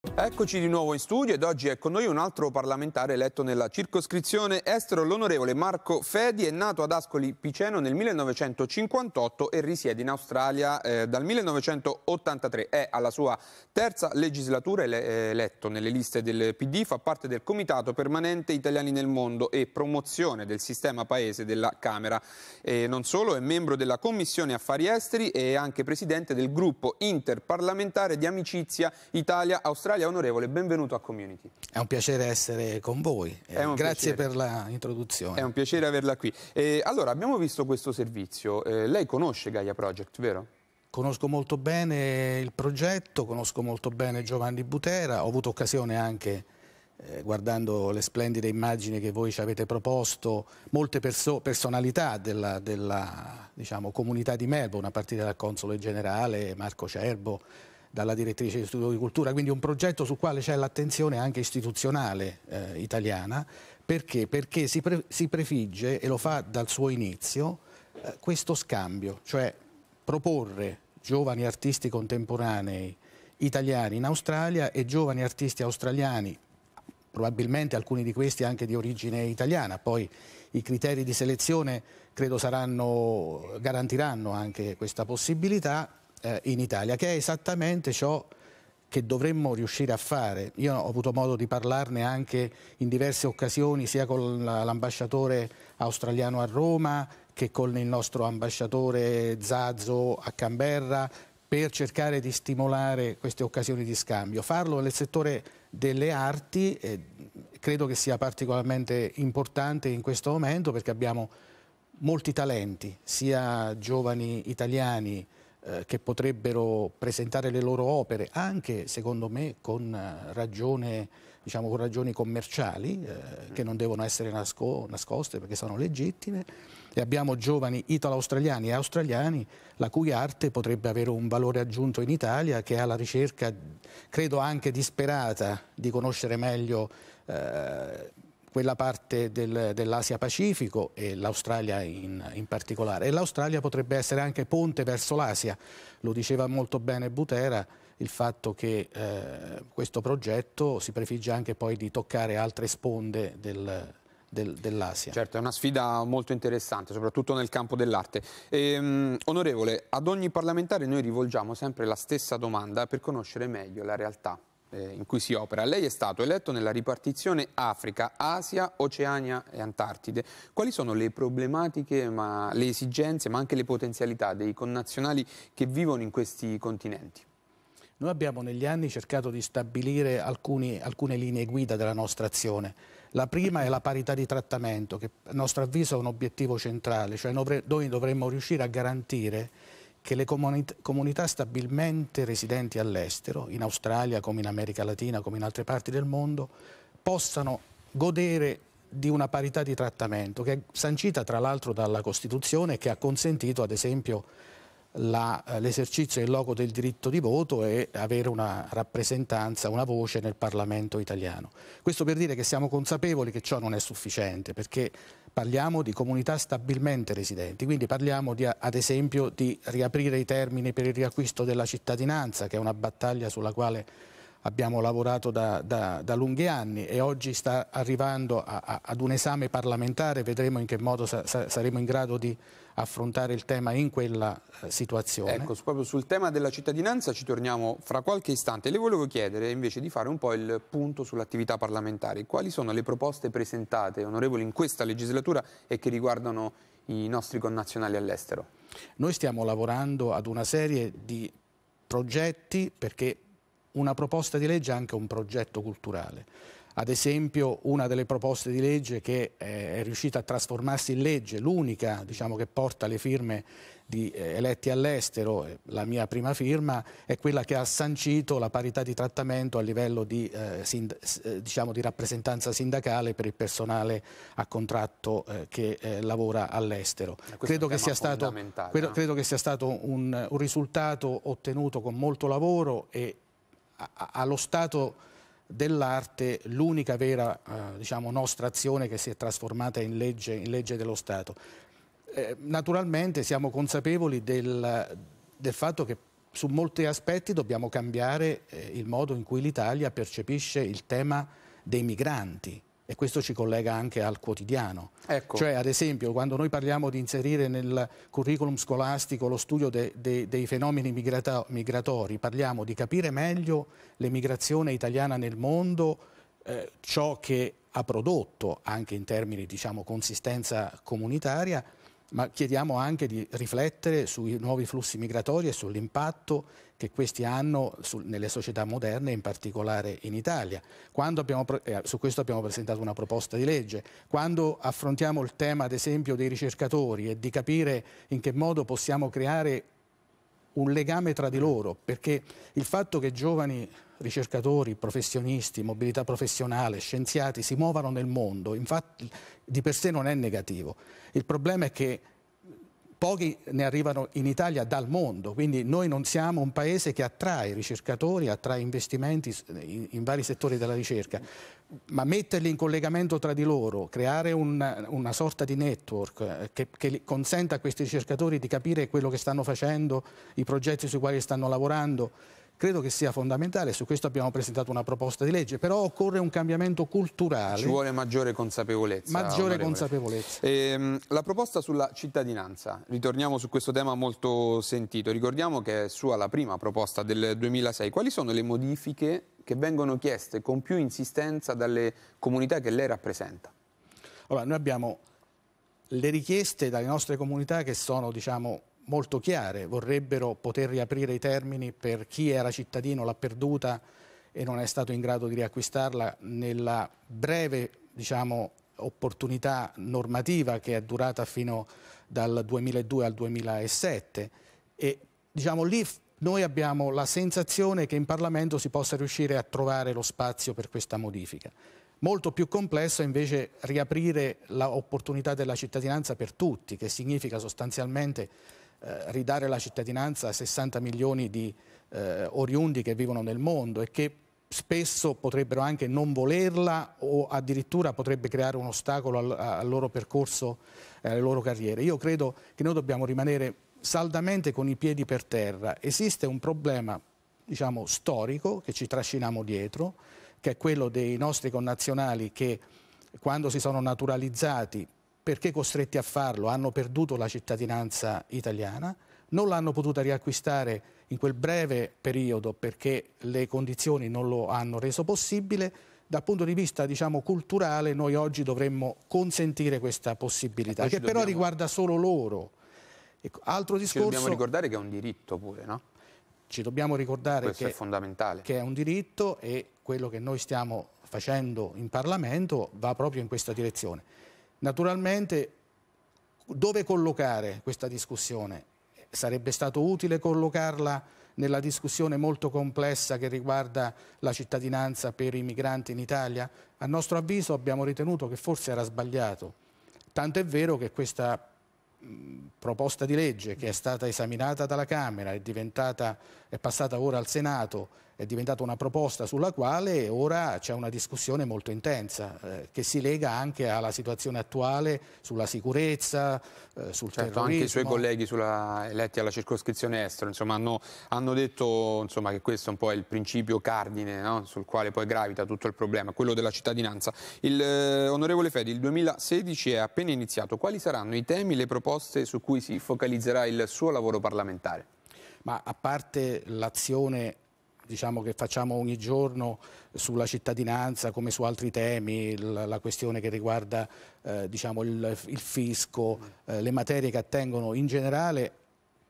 Eccoci di nuovo in studio ed oggi è con noi un altro parlamentare eletto nella circoscrizione estero, l'onorevole Marco Fedi, è nato ad Ascoli Piceno nel 1958 e risiede in Australia eh, dal 1983. È alla sua terza legislatura eh, eletto nelle liste del PD, fa parte del Comitato Permanente Italiani nel Mondo e Promozione del Sistema Paese della Camera. E non solo, è membro della Commissione Affari Esteri e anche presidente del gruppo interparlamentare di amicizia Italia-Australia Australia. Onorevole, benvenuto a Community. È un piacere essere con voi. Grazie piacere. per l'introduzione. È un piacere averla qui. Eh, allora, abbiamo visto questo servizio. Eh, lei conosce Gaia Project, vero? Conosco molto bene il progetto, conosco molto bene Giovanni Butera, ho avuto occasione anche eh, guardando le splendide immagini che voi ci avete proposto, molte perso personalità della, della diciamo, comunità di Melbourne, a partire dal Console Generale, Marco Cerbo, dalla direttrice di studio di cultura, quindi un progetto sul quale c'è l'attenzione anche istituzionale eh, italiana, perché? Perché si, pre si, prefigge, e lo fa dal suo inizio, eh, questo scambio, cioè proporre giovani artisti contemporanei italiani in Australia e giovani artisti australiani, probabilmente alcuni di questi anche di origine italiana, poi i criteri di selezione credo saranno, garantiranno anche questa possibilità, eh, in Italia, che è esattamente ciò che dovremmo riuscire a fare. Io ho avuto modo di parlarne anche in diverse occasioni, sia con l'ambasciatore australiano a Roma che con il nostro ambasciatore Zazzo a Canberra, per cercare di stimolare queste occasioni di scambio. Farlo nel settore delle arti eh, credo che sia particolarmente importante in questo momento perché abbiamo molti talenti, sia giovani italiani, eh, che potrebbero presentare le loro opere anche, secondo me, con, eh, ragione, diciamo, con ragioni commerciali eh, che non devono essere nasco nascoste perché sono legittime e abbiamo giovani italo-australiani e australiani la cui arte potrebbe avere un valore aggiunto in Italia che ha la ricerca, credo anche disperata, di conoscere meglio eh, quella parte del, dell'Asia Pacifico e l'Australia in, in, particolare. E l'Australia potrebbe essere anche ponte verso l'Asia, lo diceva molto bene Butera, il fatto che eh, questo progetto si prefigge anche poi di toccare altre sponde del, del, dell'Asia. Certo, è una sfida molto interessante, soprattutto nel campo dell'arte. Ehm, onorevole, ad ogni parlamentare noi rivolgiamo sempre la stessa domanda per conoscere meglio la realtà eh, in cui si opera. Lei è stato eletto nella ripartizione Africa, Asia, Oceania e Antartide. Quali sono le problematiche, ma, le esigenze, ma anche le potenzialità dei connazionali che vivono in questi continenti? Noi abbiamo negli anni cercato di stabilire alcuni, alcune linee guida della nostra azione. La prima è la parità di trattamento, che a nostro avviso è un obiettivo centrale, cioè noi dovremmo riuscire a garantire che le comunità stabilmente residenti all'estero, in Australia come in America Latina, come in altre parti del mondo, possano godere di una parità di trattamento che è sancita tra l'altro dalla Costituzione e che ha consentito ad esempio eh, l'esercizio in loco del diritto di voto e avere una rappresentanza, una voce nel Parlamento italiano. Questo per dire che siamo consapevoli che ciò non è sufficiente perché parliamo di comunità stabilmente residenti, quindi parliamo di, ad esempio di riaprire i termini per il riacquisto della cittadinanza, che è una battaglia sulla quale abbiamo lavorato da, da, da, lunghi anni e oggi sta arrivando a, a, ad un esame parlamentare, vedremo in che modo sa, sa, saremo in grado di affrontare il tema in quella eh, situazione. Ecco, proprio sul tema della cittadinanza ci torniamo fra qualche istante. Le volevo chiedere invece di fare un po' il punto sull'attività parlamentare. Quali sono le proposte presentate, onorevoli, in questa legislatura e che riguardano i nostri connazionali all'estero? Noi stiamo lavorando ad una serie di progetti perché una proposta di legge è anche un progetto culturale. Ad esempio una delle proposte di legge che eh, è riuscita a trasformarsi in legge, l'unica diciamo, che porta le firme di eh, eletti all'estero, eh, la mia prima firma, è quella che ha sancito la parità di trattamento a livello di, eh, sind diciamo di rappresentanza sindacale per il personale a contratto eh, che eh, lavora all'estero. Credo, credo, credo, che sia stato un, un risultato ottenuto con molto lavoro e allo stato dell'arte l'unica vera eh, diciamo, nostra azione che si è trasformata in legge, in legge dello Stato. Eh, naturalmente siamo consapevoli del, del, fatto che su molti aspetti dobbiamo cambiare eh, il modo in cui l'Italia percepisce il tema dei migranti e questo ci collega anche al quotidiano. Ecco. Cioè, ad esempio, quando noi parliamo di inserire nel curriculum scolastico lo studio de, de, dei fenomeni migrata, migratori, parliamo di capire meglio l'emigrazione italiana nel mondo, eh, ciò che ha prodotto anche in termini di diciamo, consistenza comunitaria ma chiediamo anche di riflettere sui nuovi flussi migratori e sull'impatto che questi hanno su, nelle società moderne, in particolare in Italia. Abbiamo, eh, su questo abbiamo presentato una proposta di legge. Quando affrontiamo il tema, ad esempio, dei ricercatori e di capire in che modo possiamo creare un legame tra di loro, perché il fatto che giovani ricercatori, professionisti, mobilità professionale, scienziati si muovano nel mondo, infatti di per sé non è negativo. Il problema è che pochi ne arrivano in Italia dal mondo, quindi noi non siamo un paese che attrae ricercatori, attrae investimenti in, vari settori della ricerca, ma metterli in collegamento tra di loro, creare un, una sorta di network eh, che, che consenta a questi ricercatori di capire quello che stanno facendo, i progetti sui quali stanno lavorando, Credo che sia fondamentale, su questo abbiamo presentato una proposta di legge, però occorre un cambiamento culturale. Ci vuole maggiore consapevolezza. Maggiore consapevolezza. Ehm, la proposta sulla cittadinanza, ritorniamo su questo tema molto sentito, ricordiamo che è sua la prima proposta del 2006. Quali sono le modifiche che vengono chieste con più insistenza dalle comunità che lei rappresenta? Allora, noi abbiamo le richieste dalle nostre comunità che sono diciamo, molto chiare, vorrebbero poter riaprire i termini per chi era cittadino, l'ha perduta e non è stato in grado di riacquistarla nella breve diciamo, opportunità normativa che è durata fino dal 2002 al 2007 e diciamo lì noi abbiamo la sensazione che in Parlamento si possa riuscire a trovare lo spazio per questa modifica. Molto più complesso è invece riaprire l'opportunità della cittadinanza per tutti, che significa sostanzialmente eh, ridare la cittadinanza a 60 milioni di eh, oriundi che vivono nel mondo e che spesso potrebbero anche non volerla o addirittura potrebbe creare un ostacolo al, al loro percorso, e alle loro carriere. Io credo che noi dobbiamo rimanere saldamente con i piedi per terra. Esiste un problema diciamo, storico che ci trasciniamo dietro, che è quello dei nostri connazionali che quando si sono naturalizzati perché costretti a farlo, hanno perduto la cittadinanza italiana, non l'hanno potuta riacquistare in quel breve periodo perché le condizioni non lo hanno reso possibile. Dal punto di vista diciamo, culturale noi oggi dovremmo consentire questa possibilità, eh, che dobbiamo... però riguarda solo loro. Ecco, altro discorso... Ci dobbiamo ricordare che è un diritto pure, no? Ci dobbiamo ricordare che è, che è un diritto e quello che noi stiamo facendo in Parlamento va proprio in questa direzione. Naturalmente dove collocare questa discussione? Sarebbe stato utile collocarla nella discussione molto complessa che riguarda la cittadinanza per i migranti in Italia? A nostro avviso abbiamo ritenuto che forse era sbagliato, tanto è vero che questa mh, proposta di legge che è stata esaminata dalla Camera, è, è passata ora al Senato è diventata una proposta sulla quale ora c'è una discussione molto intensa eh, che si lega anche alla situazione attuale sulla sicurezza, eh, sul certo, terrorismo. Anche i suoi colleghi sulla, eletti alla circoscrizione estero insomma, hanno, hanno, detto insomma, che questo è un po' il principio cardine no? sul quale poi gravita tutto il problema, quello della cittadinanza. Il, eh, onorevole Fedi, il 2016 è appena iniziato, quali saranno i temi, le proposte su cui si focalizzerà il suo lavoro parlamentare? Ma a parte l'azione diciamo, che facciamo ogni giorno sulla cittadinanza come su altri temi, la, questione che riguarda eh, diciamo, il, il, fisco, eh, le materie che attengono in generale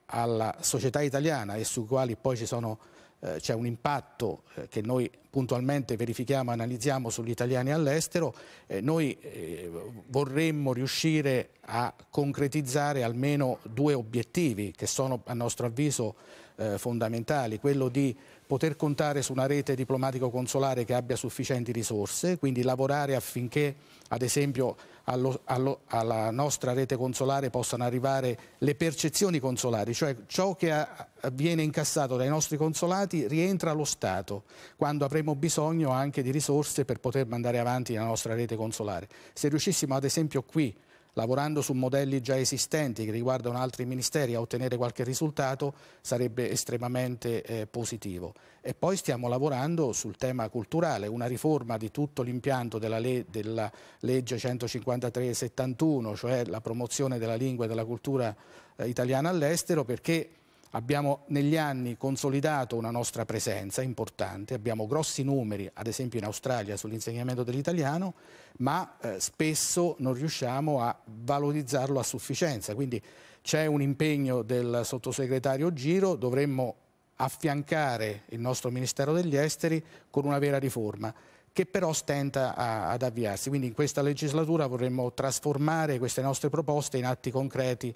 alla società italiana e su quali poi ci sono eh, c'è un impatto eh, che noi puntualmente verifichiamo e analizziamo sugli italiani all'estero, eh, noi eh, vorremmo riuscire a concretizzare almeno due obiettivi che sono a nostro avviso eh, fondamentali, quello di poter contare su una rete diplomatico-consolare che abbia sufficienti risorse, quindi lavorare affinché ad esempio allo, allo, alla nostra rete consolare possano arrivare le percezioni consolari, cioè ciò che a, viene incassato dai nostri consolati rientra allo Stato, quando avremo bisogno anche di risorse per poter mandare avanti la nostra rete consolare. Se riuscissimo ad esempio qui Lavorando su modelli già esistenti che riguardano altri ministeri a ottenere qualche risultato sarebbe estremamente eh, positivo. E poi stiamo lavorando sul tema culturale, una riforma di tutto l'impianto della, le della legge 153-71, cioè la promozione della lingua e della cultura eh, italiana all'estero, perché Abbiamo negli anni consolidato una nostra presenza importante, abbiamo grossi numeri, ad esempio in Australia, sull'insegnamento dell'italiano, ma eh, spesso non riusciamo a valorizzarlo a sufficienza. Quindi c'è un impegno del sottosegretario Giro, dovremmo affiancare il nostro Ministero degli Esteri con una vera riforma che però stenta a, ad avviarsi. Quindi in questa legislatura vorremmo trasformare queste nostre proposte in atti concreti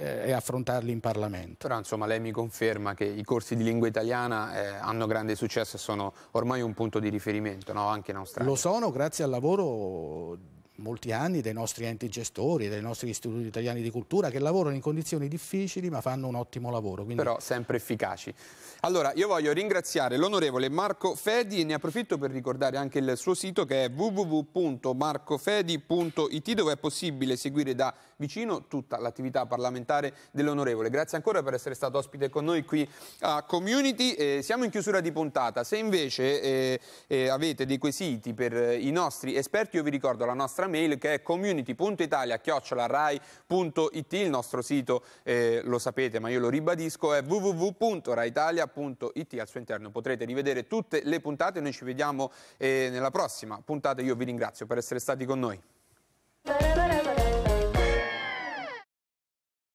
eh, e affrontarli in Parlamento. Però insomma lei mi conferma che i corsi di lingua italiana eh, hanno grande successo e sono ormai un punto di riferimento no? anche in Australia. Lo sono grazie al lavoro molti anni dei nostri enti gestori, dei nostri istituti italiani di cultura che lavorano in condizioni difficili ma fanno un ottimo lavoro. Quindi... Però sempre efficaci. Allora io voglio ringraziare l'onorevole Marco Fedi e ne approfitto per ricordare anche il suo sito che è www.marcofedi.it dove è possibile seguire da vicino tutta l'attività parlamentare dell'onorevole. Grazie ancora per essere stato ospite con noi qui a Community. Eh, siamo in chiusura di puntata. Se invece eh, eh, avete dei quesiti per i nostri esperti io vi ricordo la nostra mail che è community.italia.rai.it, il nostro sito eh, lo sapete ma io lo ribadisco è www.raitalia.it, al suo interno potrete rivedere tutte le puntate, noi ci vediamo eh, nella prossima puntata, io vi ringrazio per essere stati con noi.